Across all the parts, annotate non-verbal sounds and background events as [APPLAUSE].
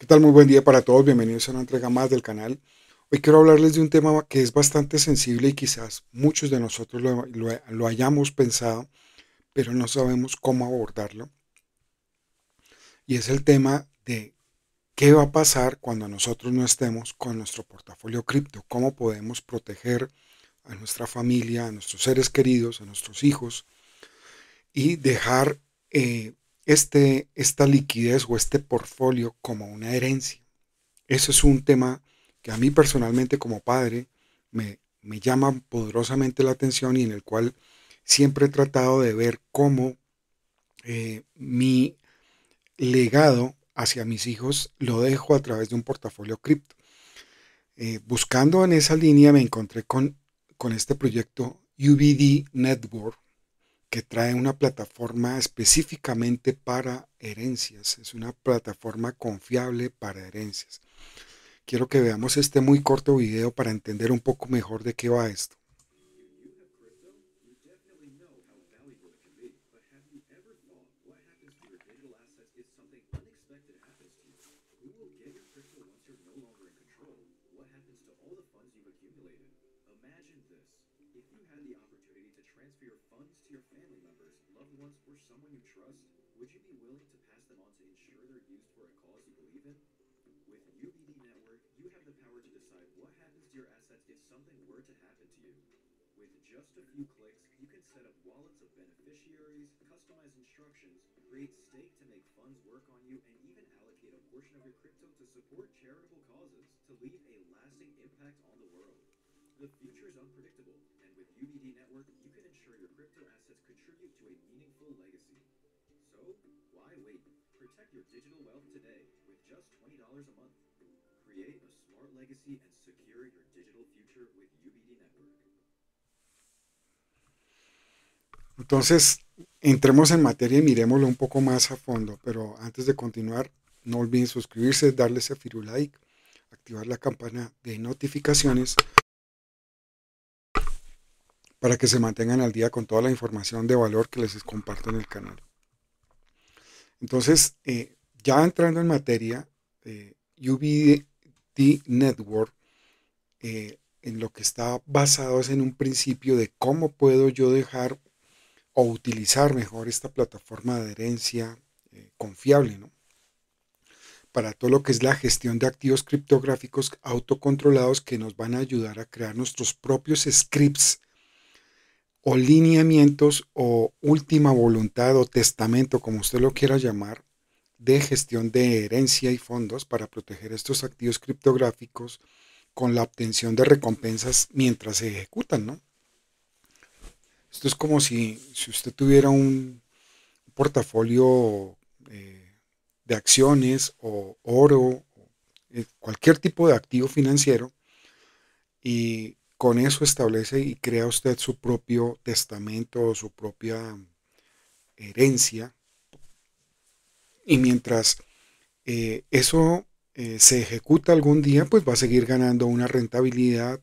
¿Qué tal? Muy buen día para todos. Bienvenidos a una entrega más del canal. Hoy quiero hablarles de un tema que es bastante sensible y quizás muchos de nosotros lo, hayamos pensado, pero no sabemos cómo abordarlo. Y es el tema de qué va a pasar cuando nosotros no estemos con nuestro portafolio cripto, cómo podemos proteger a nuestra familia, a nuestros seres queridos, a nuestros hijos y dejar eh, este, esta liquidez o este portfolio como una herencia. Eso es un tema que a mí personalmente como padre me, llama poderosamente la atención y en el cual siempre he tratado de ver cómo eh, mi legado hacia mis hijos lo dejo a través de un portafolio cripto. Eh, buscando en esa línea me encontré con, con este proyecto UBD Network, que trae una plataforma específicamente para herencias. Es una plataforma confiable para herencias. Quiero que veamos este muy corto video para entender un poco mejor de qué va esto. someone you trust, would you be willing to pass them on to ensure they're used for a cause you believe in? With UBD Network, you have the power to decide what happens to your assets if something were to happen to you. With just a few clicks, you can set up wallets of beneficiaries, customize instructions, create stake to make funds work on you, and even allocate a portion of your crypto to support charitable causes to leave a lasting impact on the world. The future is unpredictable, With UBD e Network, you can ensure your crypto assets contribute to a meaningful legacy. So, why wait? Protect your digital wealth today with just $20 a month. Create a smart legacy and secure your digital future with UBD e Network. Entonces, entremos en materia y miremoslo un poco más a fondo, pero antes de continuar, no olviden suscribirse, darle ese firulaic, activar la campana de notificaciones para que se mantengan al día con toda la información de valor que les comparto en el canal. Entonces, eh, ya entrando en materia, eh, UBD Network eh, en lo que está basado es en un principio de cómo puedo yo dejar o utilizar mejor esta plataforma de adherencia eh, confiable, ¿no? para todo lo que es la gestión de activos criptográficos autocontrolados que nos van a ayudar a crear nuestros propios scripts o lineamientos o última voluntad o testamento, como usted lo quiera llamar, de gestión de herencia y fondos para proteger estos activos criptográficos con la obtención de recompensas mientras se ejecutan, ¿no? Esto es como si, usted tuviera un portafolio eh, de acciones o oro, eh, cualquier tipo de activo financiero, y con eso establece y crea usted su propio testamento o su propia herencia. Y mientras eh, eso eh, se ejecuta algún día, pues va a seguir ganando una rentabilidad,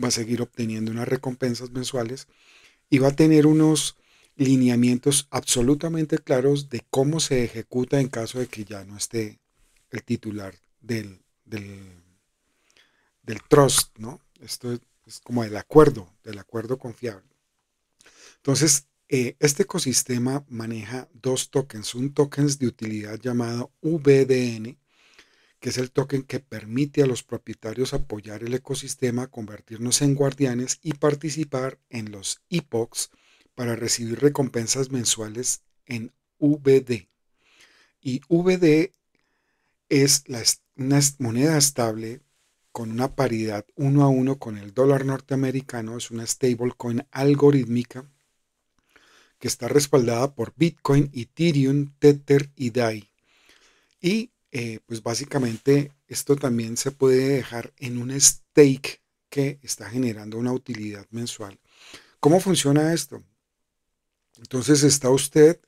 va a seguir obteniendo unas recompensas mensuales y va a tener unos lineamientos absolutamente claros de cómo se ejecuta en caso de que ya no esté el titular del, del, del trust, ¿no? Esto es, como el acuerdo, del acuerdo confiable. Entonces, eh, este ecosistema maneja dos tokens, un tokens de utilidad llamado VDN, que es el token que permite a los propietarios apoyar el ecosistema, convertirnos en guardianes y participar en los IPOCs e para recibir recompensas mensuales en VD. Y VD es la, una moneda estable con una paridad uno a uno con el dólar norteamericano, es una stablecoin algorítmica que está respaldada por Bitcoin, Ethereum, Tether y DAI. Y eh, pues básicamente esto también se puede dejar en un stake que está generando una utilidad mensual. ¿Cómo funciona esto? Entonces está usted,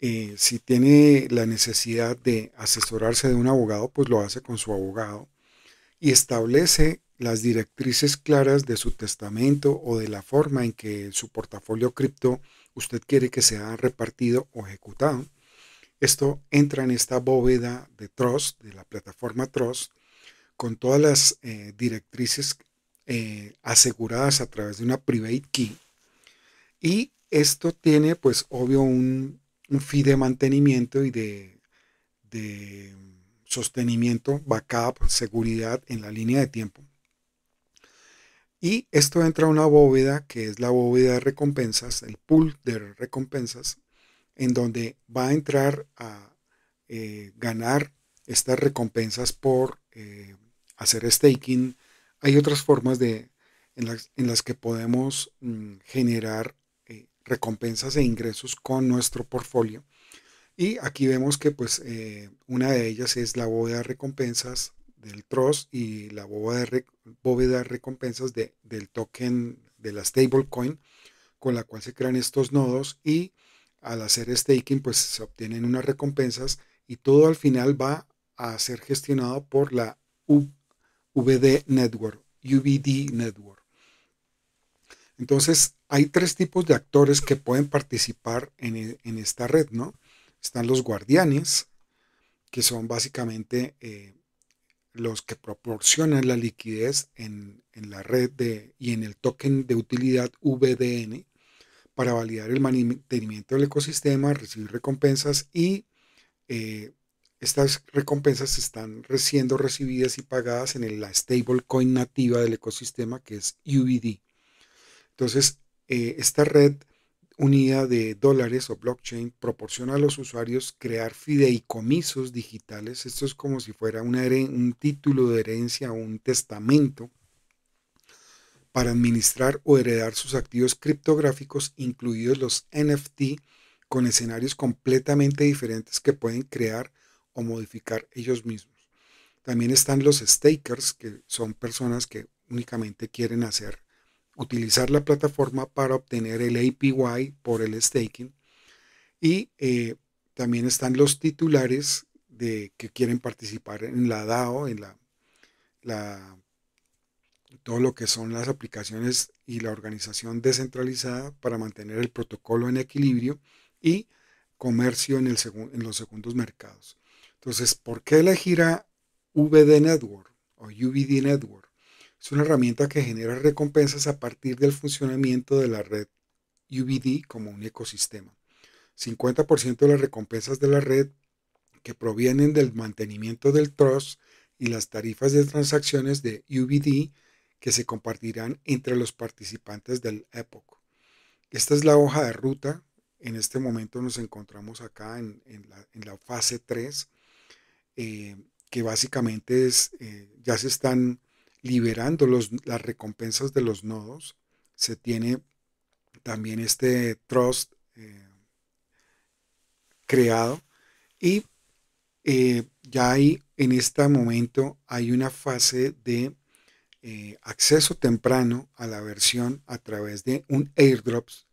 eh, si tiene la necesidad de asesorarse de un abogado, pues lo hace con su abogado y establece las directrices claras de su testamento o de la forma en que su portafolio cripto usted quiere que sea repartido o ejecutado. Esto entra en esta bóveda de Trust, de la plataforma Trust, con todas las eh, directrices eh, aseguradas a través de una private key. Y esto tiene, pues, obvio, un, un fee de mantenimiento y de sostenimiento, backup, seguridad en la línea de tiempo. Y esto entra a una bóveda que es la bóveda de recompensas, el pool de recompensas, en donde va a entrar a eh, ganar estas recompensas por eh, hacer staking. Hay otras formas de, en, las, que podemos mm, generar eh, recompensas e ingresos con nuestro portfolio. Y aquí vemos que pues eh, una de ellas es la bóveda de recompensas del Trust y la bóveda de, recompensas de, del token de la stablecoin con la cual se crean estos nodos y al hacer staking pues se obtienen unas recompensas y todo al final va a ser gestionado por la UVD Network, UVD Network. Entonces hay tres tipos de actores que pueden participar en, en esta red, ¿no? Están los guardianes, que son básicamente eh, los que proporcionan la liquidez en, la red y en el token de utilidad VDN para validar el mantenimiento del ecosistema, recibir recompensas y eh, estas recompensas están siendo recibidas y pagadas en la stablecoin nativa del ecosistema que es UBD. Entonces, eh, esta red unidad de dólares o blockchain proporciona a los usuarios crear fideicomisos digitales. Esto es como si fuera un título de herencia o un testamento para administrar o heredar sus activos criptográficos, incluidos los NFT, con escenarios completamente diferentes que pueden crear o modificar ellos mismos. También están los stakers, que son personas que únicamente quieren hacer utilizar la plataforma para obtener el APY por el staking. Y eh, también están los titulares de, que quieren participar en la DAO, en la, la, todo lo que son las aplicaciones y la organización descentralizada para mantener el protocolo en equilibrio y comercio en, el en los segundos mercados. Entonces, ¿por qué elegir a VD Network o UVD Network? Es una herramienta que genera recompensas a partir del funcionamiento de la red UBD como un ecosistema. 50% de las recompensas de la red que provienen del mantenimiento del trust y las tarifas de transacciones de UBD que se compartirán entre los participantes del Epoch. Esta es la hoja de ruta. En este momento nos encontramos acá en, la, fase 3, eh, que básicamente es, eh, ya se están liberando las recompensas de los nodos. Se tiene también este trust eh, creado y eh, ya hay en este momento hay una fase de eh, acceso temprano a la versión a través de un airdrops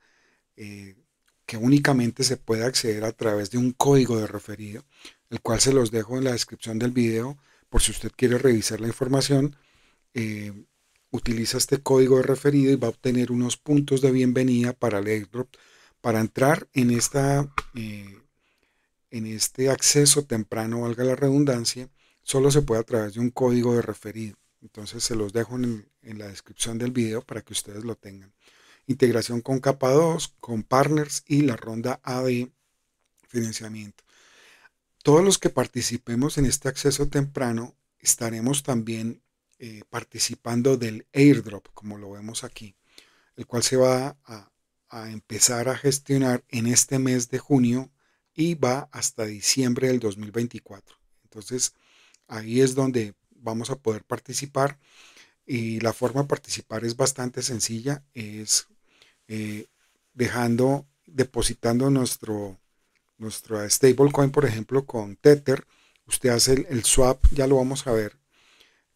que únicamente se puede acceder a través de un código de referido, el cual se los dejo en la descripción del video por si usted quiere revisar la información eh, utiliza este código de referido y va a obtener unos puntos de bienvenida para el airdrop para entrar en esta eh, en este acceso temprano valga la redundancia solo se puede a través de un código de referido entonces se los dejo en, la descripción del video para que ustedes lo tengan integración con capa 2 con partners y la ronda A de financiamiento todos los que participemos en este acceso temprano estaremos también eh, participando del airdrop, como lo vemos aquí, el cual se va a, empezar a gestionar en este mes de junio y va hasta diciembre del 2024. Entonces, ahí es donde vamos a poder participar y la forma de participar es bastante sencilla, es eh, dejando, depositando nuestro, nuestro stablecoin, por ejemplo, con Tether, usted hace el swap, ya lo vamos a ver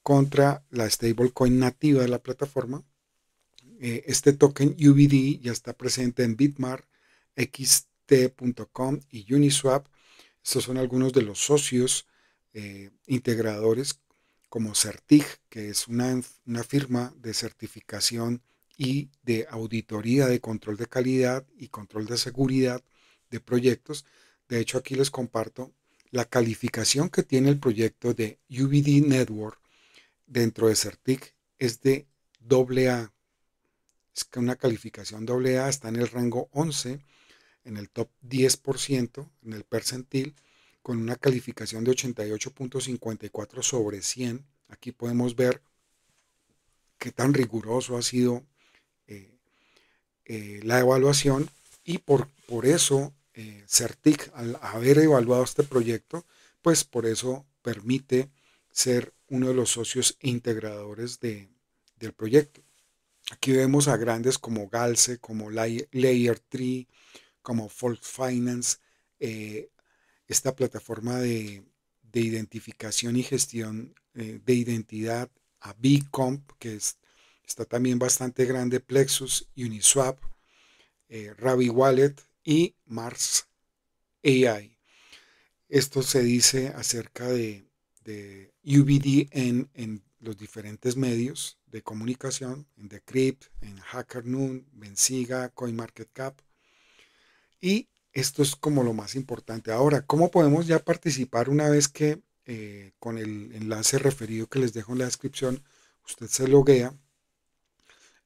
contra la stablecoin nativa de la plataforma. Eh, este token UBD ya está presente en Bitmar, XT.com y Uniswap. Estos son algunos de los socios eh, integradores como Certig, que es una, una firma de certificación y de auditoría de control de calidad y control de seguridad de proyectos. De hecho, aquí les comparto la calificación que tiene el proyecto de UBD Network dentro de CERTIC es de doble A. Es una calificación doble A está en el rango 11, en el top 10%, en el percentil, con una calificación de 88.54 sobre 100. Aquí podemos ver qué tan riguroso ha sido eh, eh, la evaluación y por, por eso eh, CERTIC, al haber evaluado este proyecto, pues por eso permite ser uno de los socios integradores del proyecto. Aquí vemos a grandes como Galse, como Layer 3, como Folk Finance, eh, esta plataforma de, identificación y gestión eh, de identidad, a Bcomp, que es, está también bastante grande, Plexus, Uniswap, eh, Rabi Wallet y Mars AI. Esto se dice acerca de UBD en, los diferentes medios de comunicación, en Decrypt, en Hacker Benziga, CoinMarketCap. Y esto es como lo más importante. Ahora, ¿cómo podemos ya participar una vez que eh, con el enlace referido que les dejo en la descripción, usted se loguea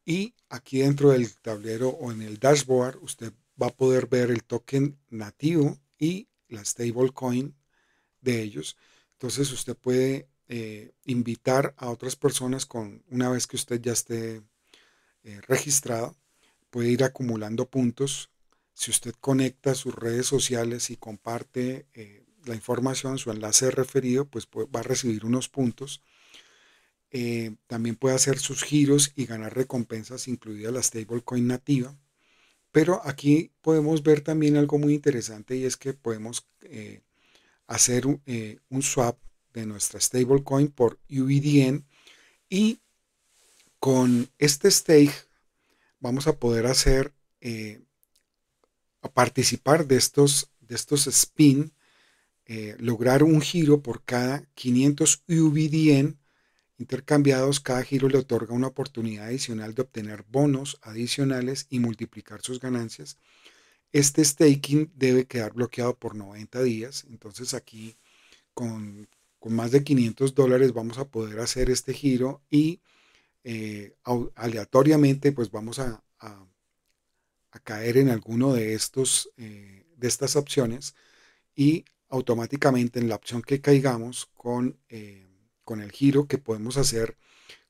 y aquí dentro del tablero o en el dashboard usted va a poder ver el token nativo y la stablecoin de ellos entonces usted puede eh, invitar a otras personas con, una vez que usted ya esté eh, registrado, puede ir acumulando puntos. Si usted conecta sus redes sociales y comparte eh, la información, su enlace referido, pues va a recibir unos puntos. también puede hacer sus giros y ganar recompensas, incluida la stablecoin nativa. Pero aquí podemos ver también algo muy interesante y es que podemos hacer eh, un, swap de nuestra stablecoin por uvdn e y con este stake vamos a poder hacer eh, a participar de estos de estos spin eh, lograr un giro por cada 500 uvdn e intercambiados cada giro le otorga una oportunidad adicional de obtener bonos adicionales y multiplicar sus ganancias este staking debe quedar bloqueado por 90 días. Entonces aquí con, más de 500 dólares vamos a poder hacer este giro y eh, aleatoriamente pues vamos a, a, caer en alguno de, estos, eh, de estas opciones y automáticamente en la opción que caigamos con, eh, con el giro que podemos hacer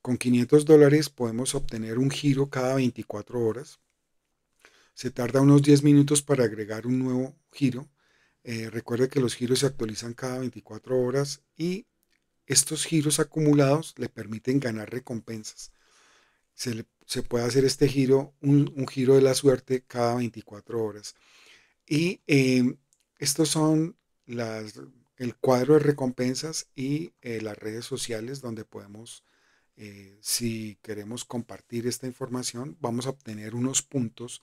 con 500 dólares podemos obtener un giro cada 24 horas se tarda unos 10 minutos para agregar un nuevo giro. Eh, recuerde que los giros se actualizan cada 24 horas y estos giros acumulados le permiten ganar recompensas. Se, puede hacer este giro, un, giro de la suerte cada 24 horas. Y em, estos son las, el cuadro de recompensas y eh, las redes sociales donde podemos, eh, si queremos compartir esta información, vamos a obtener unos puntos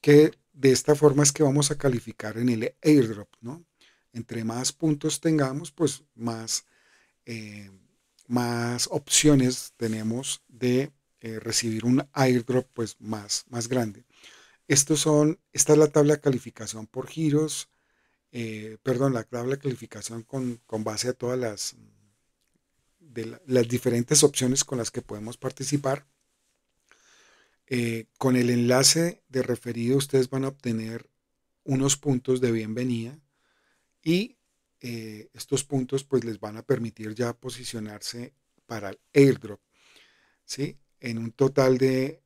que de esta forma es que vamos a calificar en el airdrop, ¿no? Entre más puntos tengamos, pues más, eh, más opciones tenemos de eh, recibir un airdrop pues más, más grande. Estos son, esta es la tabla de calificación por giros, eh, perdón, la tabla de calificación con, base a todas las, de las diferentes opciones con las que podemos participar. Eh, con el enlace de referido ustedes van a obtener unos puntos de bienvenida y eh, estos puntos pues les van a permitir ya posicionarse para el airdrop. ¿sí? En un total eh,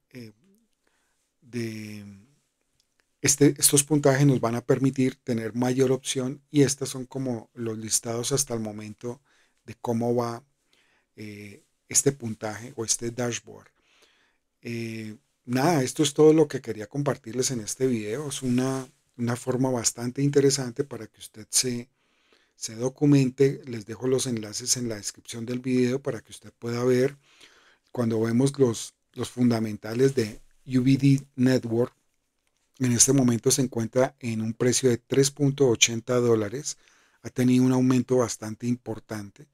de, este, estos puntajes nos van a permitir tener mayor opción y estas son como los listados hasta el momento de cómo va este puntaje o este dashboard nada, esto es todo lo que quería compartirles en este video. Es una, forma bastante interesante para que usted se, se documente. Les dejo los enlaces en la descripción del video para que usted pueda ver cuando vemos los, los fundamentales de UBD Network. En este momento se encuentra en un precio de 3.80 dólares. Ha tenido un aumento bastante importante.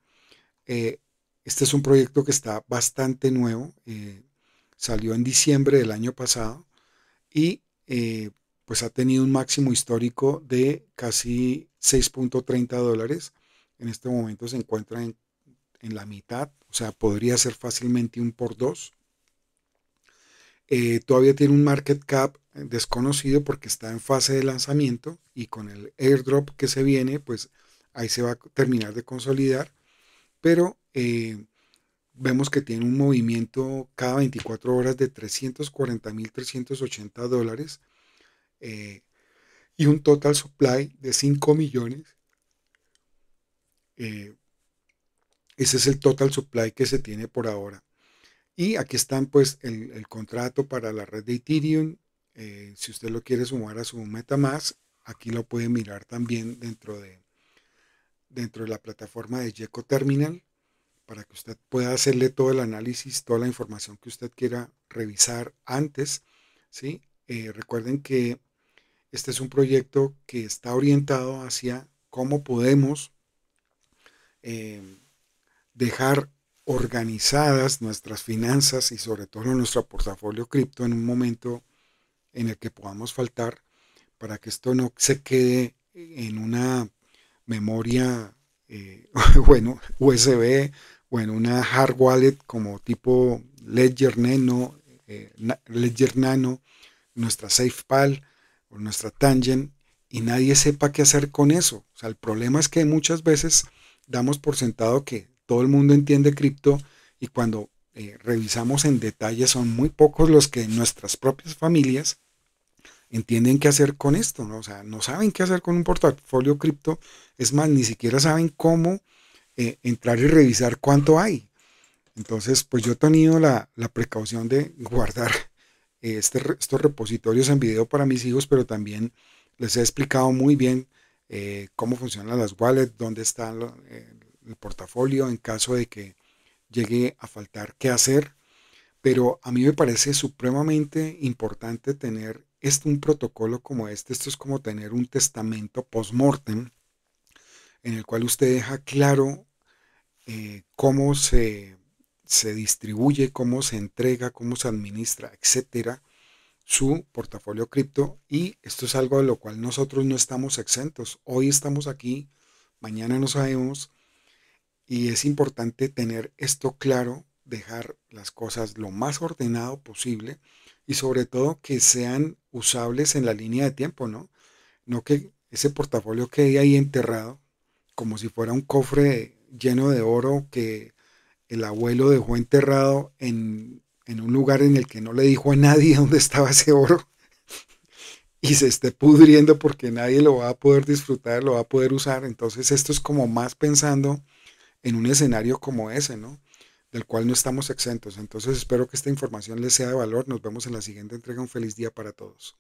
Eh, este es un proyecto que está bastante nuevo. Eh, salió en diciembre del año pasado y eh, pues ha tenido un máximo histórico de casi 6.30 dólares. En este momento se encuentra en, la mitad, o sea, podría ser fácilmente un por dos. Eh, todavía tiene un market cap eh, desconocido porque está en fase de lanzamiento y con el airdrop que se viene, pues ahí se va a terminar de consolidar. Pero vemos que tiene un movimiento cada 24 horas de 340.380 dólares eh, y un total supply de 5 millones. Eh, ese es el total supply que se tiene por ahora. Y aquí están pues el, contrato para la red de Ethereum. Eh, si usted lo quiere sumar a su MetaMask, aquí lo puede mirar también dentro de, dentro de la plataforma de Yeco Terminal para que usted pueda hacerle todo el análisis, toda la información que usted quiera revisar antes. ¿sí? Eh, recuerden que este es un proyecto que está orientado hacia cómo podemos eh, dejar organizadas nuestras finanzas y sobre todo nuestro portafolio cripto en un momento en el que podamos faltar para que esto no se quede en una memoria, eh, [LAUGHS] bueno, USB o una hard wallet como tipo Ledger Nano, eh, Ledger Nano, nuestra SafePal o nuestra Tangent y nadie sepa qué hacer con eso. O sea, el problema es que muchas veces damos por sentado que todo el mundo entiende cripto y cuando eh, revisamos en detalle son muy pocos los que nuestras propias familias entienden qué hacer con esto, O sea, no saben qué hacer con un portafolio cripto, es más, ni siquiera saben cómo eh, entrar y revisar cuánto hay. Entonces, pues yo he tenido la, precaución de guardar [LAUGHS] eh, este, estos repositorios en video para mis hijos, pero también les he explicado muy bien eh, cómo funcionan las wallets, dónde está el portafolio en caso de que llegue a faltar qué hacer. Pero a mí me parece supremamente importante tener este, un protocolo como este. Esto es como tener un testamento post-mortem en el cual usted deja claro eh, cómo se, se, distribuye, cómo se entrega, cómo se administra, etcétera, su portafolio cripto. Y esto es algo de lo cual nosotros no estamos exentos. Hoy estamos aquí, mañana no sabemos. Y es importante tener esto claro, dejar las cosas lo más ordenado posible y sobre todo que sean usables en la línea de tiempo, ¿no? No que ese portafolio quede ahí enterrado como si fuera un cofre lleno de oro que el abuelo dejó enterrado en, en un lugar en el que no le dijo a nadie [LAUGHS] dónde estaba ese oro [LAUGHS] y se esté pudriendo porque nadie lo va a poder disfrutar, lo va a poder usar. Entonces esto es como más pensando en un escenario como ese, ¿no? Del cual no estamos exentos. Entonces espero que esta información les sea de valor. Nos vemos en la siguiente entrega. Un feliz día para todos.